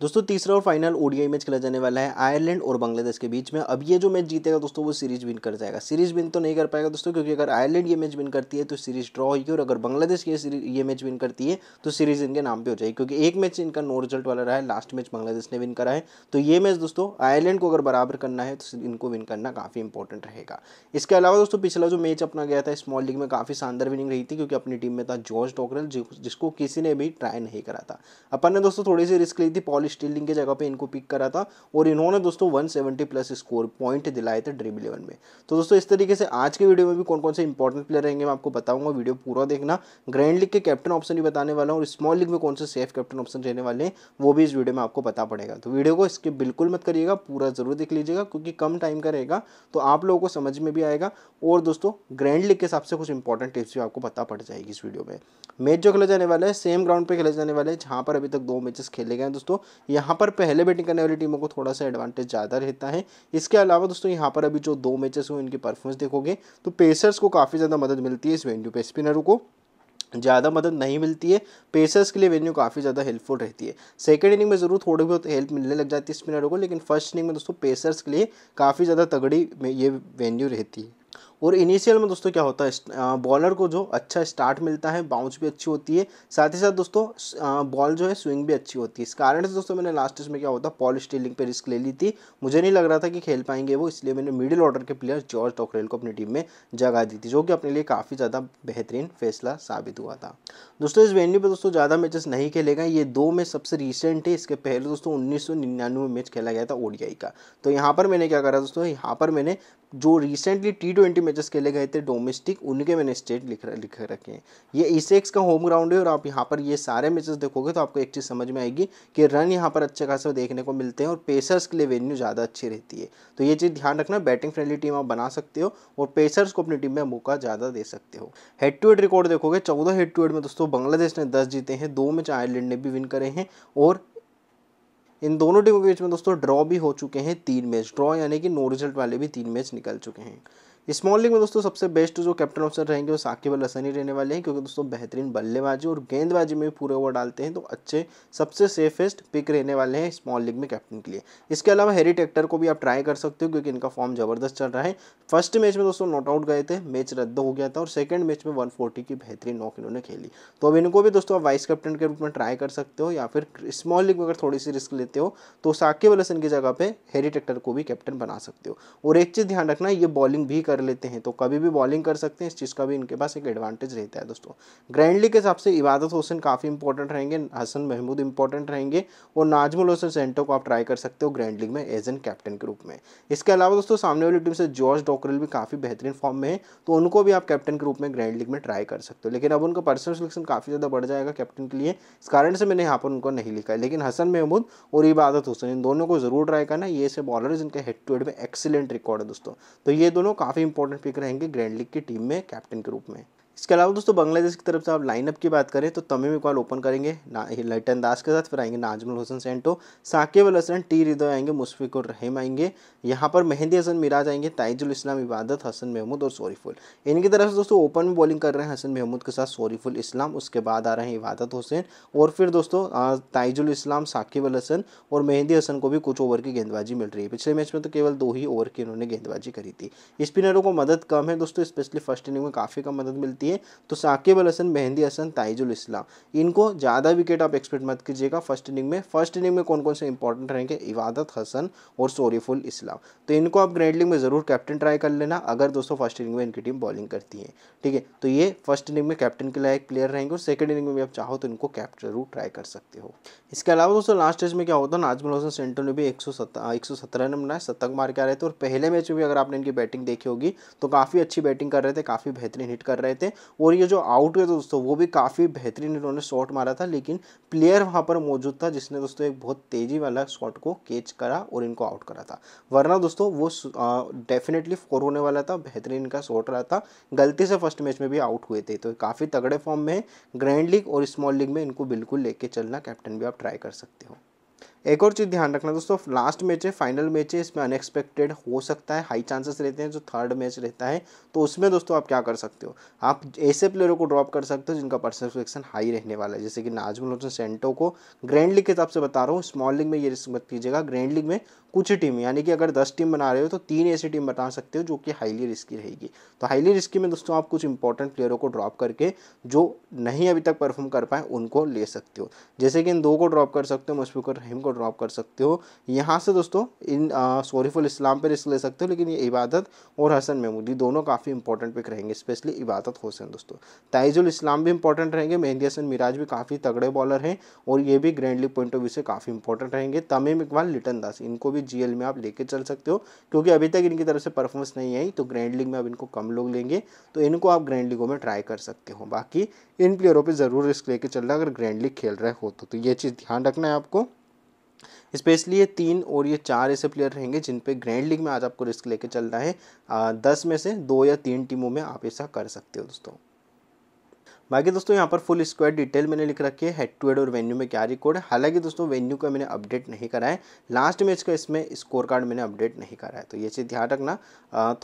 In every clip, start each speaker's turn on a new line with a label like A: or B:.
A: दोस्तों तीसरा और फाइनल ओडीआई मैच खेला जाने वाला है आयरलैंड और बांग्लादेश के बीच में अब ये जो मैच जीतेगा दोस्तों वो सीरीज विन कर जाएगा सीरीज विन तो नहीं कर पाएगा दोस्तों क्योंकि अगर आयरलैंड ये मैच विन करती है तो सीरीज ड्रॉ होगी और अगर बांग्लादेश ये ये मैच विन करती है तो सीरीज इनके नाम पर हो जाएगी क्योंकि एक मैच इनका नो रिजल्ट वाला रहा है लास्ट मैच बांग्लादेश ने विन करा है तो ये मैच दोस्तों आयरलैंड को अगर बराबर करना है तो इनको विन करना काफ़ी इंपॉर्टेंट रहेगा इसके अलावा दोस्तों पिछला जो मैच अपना गया था स्मॉल लीग में काफ़ी शानदार विनिंग रही थी क्योंकि अपनी टीम में था जॉर्ज टोकरल जिसको किसी ने भी ट्राई नहीं करा था अपन ने दोस्तों थोड़ी सी रिस्क ली थी रॉयल स्टीलिंग की जगह पे इनको पिक करा था और इन्होंने दोस्तों 170 प्लस स्कोर पॉइंट दिलाए थे ड्रीम इलेवन में तो दोस्तों इस तरीके से आज के वीडियो में भी कौन कौन से इंपॉर्टेंट प्लेयर रहेंगे मैं आपको बताऊंगा वीडियो पूरा देखना ग्रैंड लीग के कैप्टन ऑप्शन भी बताने वाला हूँ और स्मॉल लीग में कौन से सेफ कैप्टन ऑप्शन रहने वाले हैं वो भी इस वीडियो में आपको पता पड़ेगा तो वीडियो को इसके बिल्कुल मत करिएगा पूरा ज़रूर देख लीजिएगा क्योंकि कम टाइम का रहेगा तो आप लोगों को समझ में भी आएगा और दोस्तों ग्रैंड लीग के हिसाब से कुछ इंपॉर्टेंट टिप्स भी आपको पता पड़ जाएगी इस वीडियो में मैच जो खेला जाने वाला है सेम ग्राउंड पे खेला जाने वाले हैं जहां पर अभी तक दो मैचेस खेले गए हैं दोस्तों यहाँ पर पहले बैटिंग करने वाली टीमों को थोड़ा सा एडवांटेज ज़्यादा रहता है इसके अलावा दोस्तों यहाँ पर अभी जो दो मैचेस हुए इनकी परफॉर्मेंस देखोगे तो पेसर्स को काफ़ी ज़्यादा मदद मिलती है इस वेन्यू पर स्पिनरों को ज़्यादा मदद नहीं मिलती है पेसर्स के लिए वेन्यू काफ़ी ज़्यादा हेल्पफुल रहती है सेकेंड इनिंग में ज़रूर थोड़ी बहुत हेल्प मिलने लग जाती है स्पिनरों को लेकिन फर्स्ट इनिंग में दोस्तों पेसर्स के लिए काफ़ी ज़्यादा तगड़ी ये वेन्यू रहती है और इनिशियल में दोस्तों क्या होता है बॉलर को जो अच्छा स्टार्ट मिलता है बाउंस भी अच्छी होती है साथ ही साथ दोस्तों बॉल जो है स्विंग भी अच्छी होती है इस कारण से दोस्तों मैंने लास्ट इसमें क्या होता पॉल स्टीलिंग पे रिस्क ले ली थी मुझे नहीं लग रहा था कि खेल पाएंगे वो इसलिए मैंने मिडिल ऑर्डर के प्लेयर जॉर्ज टॉकरेल को अपनी टीम में जगह दी थी जो कि अपने लिए काफ़ी ज़्यादा बेहतरीन फैसला साबित हुआ था दोस्तों इस वेन्यू पर दोस्तों ज़्यादा मैचेस नहीं खेले गए ये दो मैच सबसे रिसेंट है इसके पहले दोस्तों उन्नीस में मैच खेला गया था ओडीआई का तो यहाँ पर मैंने क्या करा दोस्तों यहाँ पर मैंने जो रिसेंटली टी ट्वेंटी मैचेस खेले गए थे डोमेस्टिक उनके मैंने स्टेट लिख लिख रखे हैं ये ईसेक्स का होम ग्राउंड है और आप यहाँ पर ये सारे मैचेस देखोगे तो आपको एक चीज़ समझ में आएगी कि रन यहाँ पर अच्छे खासा देखने को मिलते हैं और पेसर्स के लिए वेन्यू ज़्यादा अच्छी रहती है तो ये चीज़ ध्यान रखना बैटिंग फ्रेंडली टीम आप बना सकते हो और पेसर्स को अपनी टीम में मौका ज़्यादा दे सकते हो हेड टू हेड रिकॉर्ड देखोगे चौदह हेड टू हेड में दोस्तों बांग्लादेश ने दस जीते हैं दो मैच आयरलैंड ने भी विन करे हैं और इन दोनों टीमों के बीच में दोस्तों ड्रॉ भी हो चुके हैं तीन मैच ड्रॉ यानी कि नो रिजल्ट वाले भी तीन मैच निकल चुके हैं स्मॉल लीग में दोस्तों सबसे बेस्ट जो कैप्टन ऑफिसर रहेंगे वो साकिब अल हसनी रहने वाले हैं क्योंकि दोस्तों बेहतरीन बल्लेबाजी और गेंदबाजी में पूरे ओवर डालते हैं तो अच्छे सबसे सेफेस्ट पिक रहने वाले हैं स्मॉल लीग में कैप्टन के लिए इसके अलावा हैरी टेक्टर को भी आप ट्राई कर सकते हो क्योंकि इनका फॉर्म जबरदस्त चल रहा है फर्स्ट मैच में दोस्तों नॉट आउट गए थे मैच रद्द हो गया था और सेकेंड मैच में वन की बेहतरीन नॉक इन्होंने खेली तो अब इनको भी दोस्तों आप वाइस कैप्टन के रूप में ट्राई कर सकते हो या फिर स्मॉल लीग में अगर थोड़ी सी रिस्क लेते हो तो साकिब अल हसन की जगह पर हैरी टेक्टर को भी कैप्टन बना सकते हो और एक चीज़ ध्यान रखना ये बॉलिंग भी कर कर लेते हैं तो कभी भी बॉलिंग कर सकते हैं इस चीज़ का भी इनके पास एक एडवांटेज रहता है दोस्तों ग्रैंडली के हिसाब से इबादत हुसैन काफ़ी इंपॉर्टेंट रहेंगे हसन महमूद इंपॉर्टेंट रहेंगे और नाजमुल हुसैन सेंटो को आप ट्राई कर सकते हो ग्रैंड लीग में एज एन कैप्टन के रूप में इसके अलावा दोस्तों सामने वाली टीम से जॉर्ज डॉकरल भी काफ़ी बेहतरीन फॉर्म में है तो उनको भी आप कैप्टन के रूप में ग्रैंड लीग में ट्राई कर सकते हो लेकिन अब उनका पर्सनल सिलेक्शन काफ़ी ज़्यादा बढ़ जाएगा कैप्टन के लिए इस कारण से मैंने यहाँ पर उनको नहीं लिखा है लेकिन हसन महमूद और इबादत हुसैन इन दोनों को ज़रूर ट्राई करना ये से बॉलर जिनके हेड टू हेड में एक्सीलेंट रिकॉर्ड है दोस्तों तो ये दोनों काफ़ी इंपॉर्टेंट पिक रहेंगे ग्रैंड लीग की टीम में कैप्टन के रूप में इसके अलावा दोस्तों बांग्लादेश की तरफ से आप लाइनअप की बात करें तो तमिम इकबाल ओपन करेंगे ना लटन दास के साथ फिर आएंगे नाजमुल हुसैन सेंटो साकेब अल हसन टी रिदो आएंगे मुशफिक और रहीम आएंगे यहाँ पर मेहंदी हसन मिराज आएंगे ताइजुल इस्लाम इबादत हसन महमूद और सोरीफुल इनकी तरफ से दोस्तों ओपन में बॉलिंग कर रहे हैं हसन महमूद के साथ सोरीफुल इस्लाम उसके बाद आ रहे हैं इबादत हुसैन और फिर दोस्तों ताइजुल इस्लाम साकिब अल हसन और मेहंदी हसन को भी कुछ ओवर की गेंदबाजी मिल रही है पिछले मैच में तो केवल दो ही ओवर की इन्होंने गेंदबाजी करी थी स्पिनरों को मदद कम है दोस्तों स्पेशली फर्स्ट इनिंग में काफ़ी कम मदद मिलती है जाती है तो साकिब अल हसन मेहंदी हसन ताइजुल इस्लाम इनको ज़्यादा विकेट आप एक्सपेक्ट मत कीजिएगा फर्स्ट इनिंग में फर्स्ट इनिंग में कौन कौन से इंपॉर्टेंट रहेंगे इबादत हसन और सोरीफुल इस्लाम तो इनको आप ग्रैंड में ज़रूर कैप्टन ट्राई कर लेना अगर दोस्तों फर्स्ट इनिंग में इनकी टीम बॉलिंग करती है ठीक है तो ये फर्स्ट इनिंग में कैप्टन के लायक प्लेयर रहेंगे और सेकंड इनिंग में भी आप चाहो तो इनको कैप जरूर ट्राई कर सकते हो इसके अलावा दोस्तों लास्ट मैच में क्या होता है नाजमुल हसन सेंटर ने भी एक सौ रन बनाए शतक मार के आ रहे थे और पहले मैच में भी अगर आपने इनकी बैटिंग देखी होगी तो काफ़ी अच्छी बैटिंग कर रहे थे काफ़ी बेहतरीन हिट कर रहे थे और ये जो आउट हुए दोस्तों वो भी काफ़ी बेहतरीन इन्होंने शॉट मारा था लेकिन प्लेयर वहाँ पर मौजूद था जिसने दोस्तों एक बहुत तेज़ी वाला शॉट को कैच करा और इनको आउट करा था वरना दोस्तों वो डेफिनेटली फोर होने वाला था बेहतरीन इनका शॉट रहा था गलती से फर्स्ट मैच में भी आउट हुए थे तो काफ़ी तगड़े फॉर्म में ग्रैंड लीग और स्मॉल लीग में इनको बिल्कुल लेके चलना कैप्टन भी आप ट्राई कर सकते हो एक और चीज़ ध्यान रखना दोस्तों लास्ट मैच है फाइनल मैच है इसमें अनएक्सपेक्टेड हो सकता है हाई चांसेस रहते हैं जो थर्ड मैच रहता है तो उसमें दोस्तों आप क्या कर सकते हो आप ऐसे प्लेयरों को ड्रॉप कर सकते हो जिनका पर्सनल सिलेक्शन हाई रहने वाला है जैसे कि नाजमुल हसन सेंटो को ग्रैंड लीग के हिसाब से बता रहा हूँ स्मॉल लीग में ये रिस्क मत कीजिएगा ग्रैंड लीग में कुछ टीम यानी कि अगर दस टीम बना रहे हो तो तीन ऐसी टीम बता सकते हो जो कि हाईली रिस्की रहेगी तो हाईली रिस्की में दोस्तों आप कुछ इंपॉर्टेंट प्लेयरों को ड्रॉप करके जो नहीं अभी तक परफॉर्म कर पाए उनको ले सकते हो जैसे कि इन दो को ड्रॉप कर सकते हो मुशफिकुर रहीम को ड्रॉप कर सकते हो यहाँ से दोस्तों इन सोरीफुल इस्लाम पर रिस्क ले सकते हो लेकिन ये इबादत और हसन महमूदी दोनों काफ़ी इंपॉर्टेंट पिक रहेंगे स्पेशली इबादत हुसैन दोस्तों ताइजुल इस्लाम भी इंपॉर्टेंट रहेंगे मेहंदी हसन मिराज भी काफ़ी तगड़े बॉलर हैं और ये भी ग्रैंडली पॉइंट ऑफ व्यू से काफ़ी इंपॉर्टेंट रहेंगे तमीम इकबाल लिटन दास इनको भी जी में आप लेके चल सकते हो क्योंकि अभी तक इनकी तरफ से परफॉर्मेंस नहीं आई तो ग्रैंड लीग में अब इनको कम लोग लेंगे तो इनको आप ग्रैंड लीगों में ट्राई कर सकते हो बाकी इन प्लेयरों पर ज़रूर रिस्क लेके चलना अगर ग्रैंड लीग खेल रहे हो तो।, तो ये चीज़ ध्यान रखना है आपको स्पेशली ये तीन और ये चार ऐसे प्लेयर रहेंगे जिन पे ग्रैंड लीग में आज आपको रिस्क लेके चलना है आ, दस में से दो या तीन टीमों में आप ऐसा कर सकते हो दोस्तों बाकी दोस्तों यहाँ पर फुल स्क्वायर डिटेल मैंने लिख रखी है हेड टू हेड और वेन्यू में क्या रिकॉर्ड है हालांकि दोस्तों वेन्यू का मैंने अपडेट नहीं करा है लास्ट मैच का इसमें स्कोर कार्ड मैंने अपडेट नहीं करा है तो ये चीज़ ध्यान रखना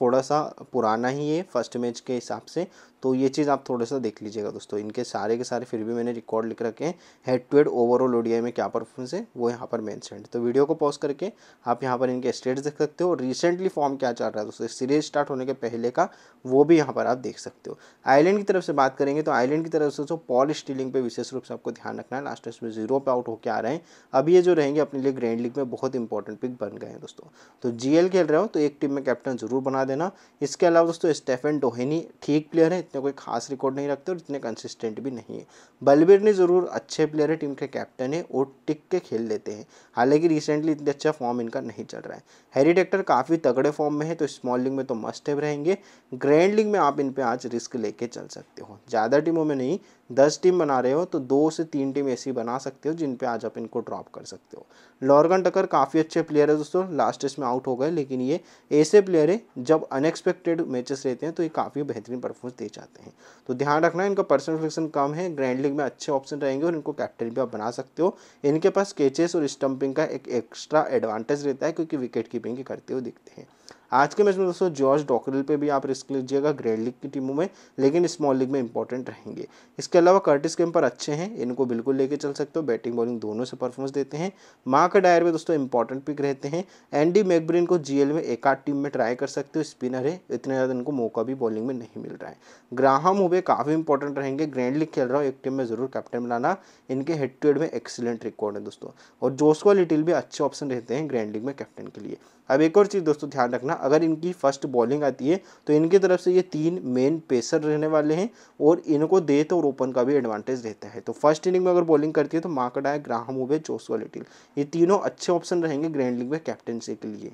A: थोड़ा सा पुराना ही है फर्स्ट मैच के हिसाब से तो ये चीज़ आप थोड़ा सा देख लीजिएगा दोस्तों इनके सारे के सारे फिर भी मैंने रिकॉर्ड लिख रखे हैं head to head overall ODI में क्या परफॉर्मेंस है वो यहाँ पर मैंशन तो वीडियो को पॉज करके आप यहाँ पर इनके स्टेट्स देख सकते हो रिसेंटली फॉर्म क्या चल रहा है दोस्तों सीरीज स्टार्ट होने के पहले का वो भी यहाँ पर आप देख सकते हो आयरलैंड की तरफ से बात करेंगे तो आयरलैंड थाईलैंड की तरफ से जो पॉल स्टीलिंग पे विशेष रूप से आपको ध्यान रखना है लास्ट टेस्ट में जीरो पे आउट होकर आ रहे हैं अब ये जो रहेंगे अपने लिए ग्रैंड लीग में बहुत इंपॉर्टेंट पिक बन गए हैं दोस्तों तो जीएल खेल रहे हो तो एक टीम में कैप्टन जरूर बना देना इसके अलावा दोस्तों स्टेफन डोहेनी ठीक प्लेयर है इतने कोई खास रिकॉर्ड नहीं रखते और इतने कंसिस्टेंट भी नहीं है बलबीर ने ज़रूर अच्छे प्लेयर है टीम के कैप्टन है और टिक के खेल लेते हैं हालांकि रिसेंटली इतने अच्छा फॉर्म इनका नहीं चल रहा है हैरी टेक्टर काफ़ी तगड़े फॉर्म में है तो स्मॉल लीग में तो मस्ट है रहेंगे ग्रैंड लीग में आप इन पर आज रिस्क लेके चल सकते हो ज़्यादा टीम टीमों में नहीं दस टीम बना रहे हो तो दो से तीन टीम ऐसी बना सकते हो जिन पे आज आप इनको ड्रॉप कर सकते हो लॉर्गन टकर काफ़ी अच्छे प्लेयर है दोस्तों लास्ट टेस्ट में आउट हो गए लेकिन ये ऐसे प्लेयर हैं जब अनएक्सपेक्टेड मैचेस रहते हैं तो ये काफ़ी बेहतरीन परफॉर्मेंस दे जाते हैं तो ध्यान रखना इनका पर्सनल फ्लिक्शन कम है ग्रैंड लीग में अच्छे ऑप्शन रहेंगे और इनको कैप्टन भी आप बना सकते हो इनके पास कैचेस और स्टम्पिंग का एक एक्स्ट्रा एडवांटेज रहता है क्योंकि विकेट कीपिंग करते हुए दिखते हैं आज के मैच में दोस्तों जॉर्ज डॉकरिल पे भी आप रिस्क लीजिएगा ग्रेड लीग की टीमों में लेकिन स्मॉल लीग में इंपॉर्टेंट रहेंगे इसके अलावा कर्टिस कैंपर अच्छे हैं इनको बिल्कुल लेके चल सकते हो बैटिंग बॉलिंग दोनों से परफॉर्मेंस देते हैं मार्क डायर में दोस्तों इंपॉर्टेंट पिक रहते हैं एंडी मैकब्रिन को जीएल में एक आध टीम में ट्राई कर सकते हो स्पिनर है इतना ज़्यादा इनको मौका भी बॉलिंग में नहीं मिल रहा है ग्राहम हुए काफ़ी इंपॉर्टेंट रहेंगे ग्रैंड लीग खेल रहा हो एक टीम में ज़रूर कैप्टन बनाना इनके हेड टू हेड में एक्सीलेंट रिकॉर्ड है दोस्तों और जोस्को लिटिल भी अच्छे ऑप्शन रहते हैं ग्रैंड लीग में कैप्टन के लिए अब एक और चीज़ दोस्तों ध्यान रखना अगर इनकी फर्स्ट बॉलिंग आती है तो इनकी तरफ से ये तीन मेन पेसर रहने वाले हैं और इनको देत तो और ओपन का भी एडवांटेज रहता है तो फर्स्ट इनिंग में अगर बॉलिंग करती है तो माकडाय ग्राहम उबे जोसुआ लिटिल ये तीनों अच्छे ऑप्शन रहेंगे ग्रैंड लीग में कैप्टनसी के लिए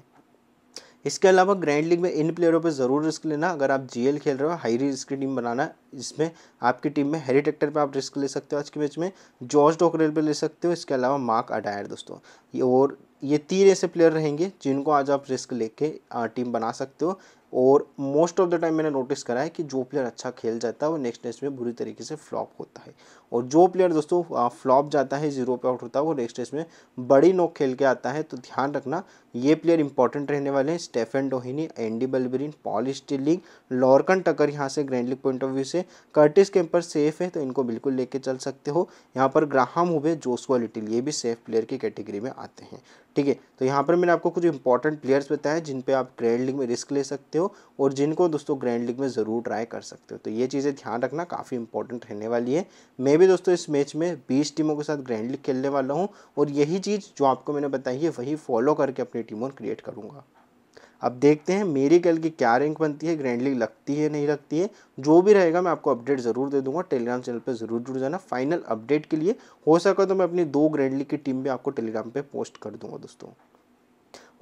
A: इसके अलावा ग्रैंड लीग में इन प्लेयरों पे ज़रूर रिस्क लेना अगर आप जीएल खेल रहे हो हाई रिस्क की टीम बनाना इसमें आपकी टीम में हैरी टेक्टर पर आप रिस्क ले सकते हो आज के मैच में जॉर्ज डोकरेल पे ले सकते हो इसके अलावा मार्क अडायर दोस्तों ये और ये तीन ऐसे प्लेयर रहेंगे जिनको आज आप रिस्क लेके टीम बना सकते हो और मोस्ट ऑफ द टाइम मैंने नोटिस करा है कि जो प्लेयर अच्छा खेल जाता है वो नेक्स्ट टेस्ट में बुरी तरीके से फ्लॉप होता है और जो प्लेयर दोस्तों फ्लॉप जाता है जीरो पे आउट होता है वो नेक्स्ट टेस्ट में बड़ी नोक खेल के आता है तो ध्यान रखना ये प्लेयर इंपॉर्टेंट रहने वाले हैं Stephen Doheny Andy Balbirnie Paul Stirling Lorcan Tucker यहाँ से grand league point of view से कर्टिस कैंपर सेफ है तो इनको बिल्कुल लेके चल सकते हो यहाँ पर ग्राहम हुए जोसुआ लिटिल ये भी सेफ प्लेयर की कैटेगरी में आते हैं ठीक है तो यहाँ पर मैंने आपको कुछ इंपॉर्टेंट प्लेयर्स बताए जिन पर आप ग्रैंड लीग में रिस्क ले सकते हो और जिनको दोस्तों ग्रैंड लीग में ज़रूर ट्राई कर सकते हो तो ये चीज़ें ध्यान रखना काफ़ी इंपॉर्टेंट रहने वाली है मे मैं भी दोस्तों इस मैच में बीस टीमों के साथ ग्रैंड लीग खेलने वाला हूँ और यही चीज़ जो आपको मैंने बताई है वही फॉलो करके अपनी टीम और क्रिएट करूँगा अब देखते हैं मेरी कल की क्या रैंक बनती है ग्रैंड लीग लगती है नहीं लगती है जो भी रहेगा मैं आपको अपडेट ज़रूर दे दूंगा टेलीग्राम चैनल पर ज़रूर जुड़ जाना फाइनल अपडेट के लिए हो सका तो मैं अपनी दो ग्रैंड लीग की टीम भी आपको टेलीग्राम पर पोस्ट कर दूंगा दोस्तों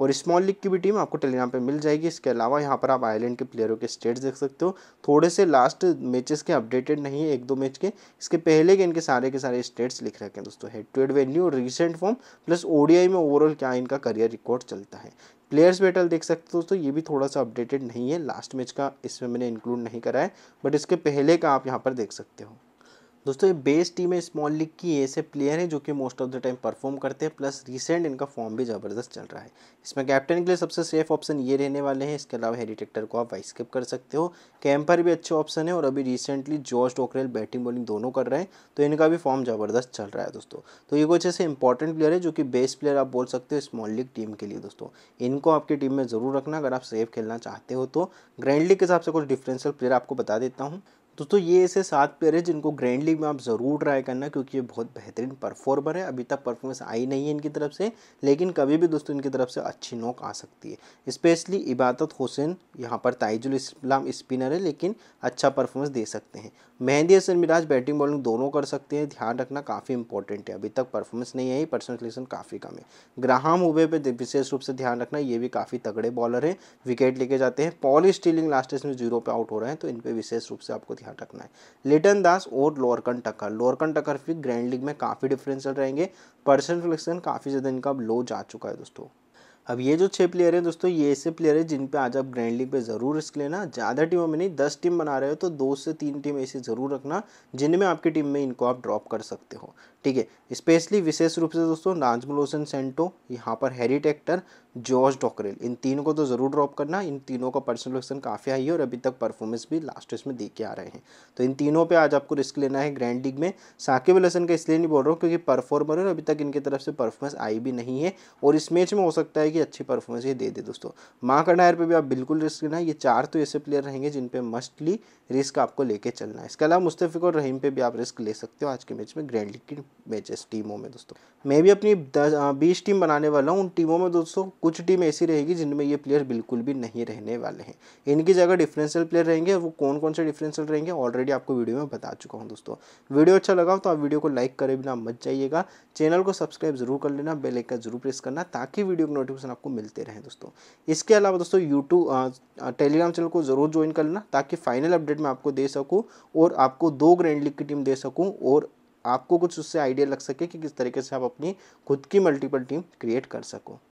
A: और स्मॉल लीग की भी टीम आपको टेलीग्राम पे मिल जाएगी इसके अलावा यहाँ पर आप आयरलैंड के प्लेयरों के स्टेट्स देख सकते हो थोड़े से लास्ट मैचेस के अपडेटेड नहीं है एक दो मैच के इसके पहले के इनके सारे के सारे स्टेट्स लिख रखे हैं दोस्तों head to head venue recent form plus ODI में ओवरऑल क्या इनका करियर रिकॉर्ड चलता है प्लेयर्स बैटल देख सकते हो दोस्तों ये भी थोड़ा सा अपडेटेड नहीं है लास्ट मैच का इसमें मैंने इंक्लूड नहीं करा है बट इसके पहले का आप यहाँ पर देख सकते हो दोस्तों ये बेस टीम है स्मॉल लीग की ऐसे प्लेयर हैं जो कि most of the time perform करते हैं प्लस रिसेंट इनका फॉर्म भी ज़बरदस्त चल रहा है इसमें कैप्टन के लिए सबसे सेफ ऑप्शन ये रहने वाले हैं इसके अलावा हेरी टेक्टर को आप वाइस स्किप कर सकते हो कैंपर भी अच्छे ऑप्शन है और अभी recently George Dockrell batting bowling दोनों कर रहे हैं तो इनका भी फॉर्म ज़बरदस्त चल रहा है दोस्तों तो ये कुछ ऐसे इंपॉर्टेंट प्लेयर है जो कि बेस्ट प्लेयर आप बोल सकते हो स्मॉल लीग टीम के लिए दोस्तों इनको आपकी टीम में ज़रूर रखना अगर आप सेफ खेलना चाहते हो तो ग्रैंड लीग के हिसाब से कुछ डिफरेंशियल प्लेयर आपको बता देता हूँ दोस्तों तो ये ऐसे सात प्लेयर है जिनको ग्रैंड लीग में आप ज़रूर ट्राई करना क्योंकि ये बहुत बेहतरीन परफॉर्मर है अभी तक परफॉर्मेंस आई नहीं है इनकी तरफ से लेकिन कभी भी दोस्तों इनकी तरफ से अच्छी नोक आ सकती है स्पेशली इबादत हुसैन यहाँ पर ताइजुल इस्लाम स्पिनर है लेकिन अच्छा परफॉर्मेंस दे सकते हैं मेहंदी हसन मिराज बैटिंग बॉलिंग दोनों कर सकते हैं ध्यान रखना काफ़ी इंपॉर्टेंट है अभी तक परफॉर्मेंस नहीं आई पर्सनल सिलेक्शन काफ़ी कम है ग्राहम हुए पे विशेष रूप से ध्यान रखना ये भी काफ़ी तगड़े बॉलर हैं विकेट लेके जाते हैं पॉल स्टीलिंग लास्ट टेस्ट में जीरो पर आउट हो रहे हैं तो इन पर विशेष रूप से आपको ध्यान रखना है लिटन दास और लोअरकन टकर लोअरकन टक्कर फिर ग्रैंड लीग में काफ़ी डिफरेंशियल रहेंगे पर्सन फ्लेक्सन काफ़ी ज़्यादा इनका लो जा चुका है दोस्तों अब ये जो छः प्लेयर हैं दोस्तों ये ऐसे प्लेयर हैं जिन पे आज आप ग्रैंड लीग पे ज़रूर रिस्क लेना ज़्यादा टीमों में नहीं दस टीम बना रहे हो तो दो से तीन टीम ऐसे ज़रूर रखना जिनमें आपकी टीम में इनको आप ड्रॉप कर सकते हो ठीक है स्पेशली विशेष रूप से दोस्तों नाजमुल हुसैन सेंटो यहाँ पर हैरी टेक्टर जॉर्ज डॉकरेल इन तीनों को तो ज़रूर ड्रॉप करना इन तीनों का पर्सनल एक्शन काफ़ी आई है और अभी तक परफॉर्मेंस भी लास्ट में देख के आ रहे हैं तो इन तीनों पे आज आपको रिस्क लेना है ग्रैंड लीग में साकिब अल का इसलिए नहीं बोल रहा हूँ क्योंकि परफॉर्मर है अभी तक इनकी तरफ से परफॉर्मेंस आई भी नहीं है और इस मैच में हो सकता है कि अच्छी परफॉर्मेंस ये दे दे दोस्तों माँ कनायर पर भी आप बिल्कुल रिस्क लेना ये चार तो ऐसे प्लेयर रहेंगे जिन पर मस्टली रिस्क आपको लेके चलना है इसके अलावा मुस्तफ़िक और रहीम पर भी आप रिस्क ले सकते हो आज के मैच में ग्रैंड लीग की मैचेस टीमों में दोस्तों मैं भी अपनी बीस टीम बनाने वाला हूँ उन टीमों में दोस्तों कुछ टीम ऐसी रहेगी जिनमें ये प्लेयर बिल्कुल भी नहीं रहने वाले हैं इनकी जगह डिफरेंशियल प्लेयर रहेंगे वो कौन कौन से डिफरेंशियल रहेंगे ऑलरेडी आपको वीडियो में बता चुका हूँ दोस्तों वीडियो अच्छा लगा तो आप वीडियो को लाइक करें बिना मत जाइएगा चैनल को सब्सक्राइब जरूर कर लेना बेल आइकन जरूर प्रेस करना ताकि वीडियो के नोटिफिकेशन आपको मिलते रहे दोस्तों इसके अलावा दोस्तों यूट्यूब टेलीग्राम चैनल को जरूर ज्वाइन कर लेना ताकि फाइनल अपडेट मैं आपको दे सकूँ और आपको दो ग्रैंड लीग की टीम दे सकूँ और आपको कुछ उससे आइडिया लग सके कि किस तरीके से आप अपनी खुद की मल्टीपल टीम क्रिएट कर सको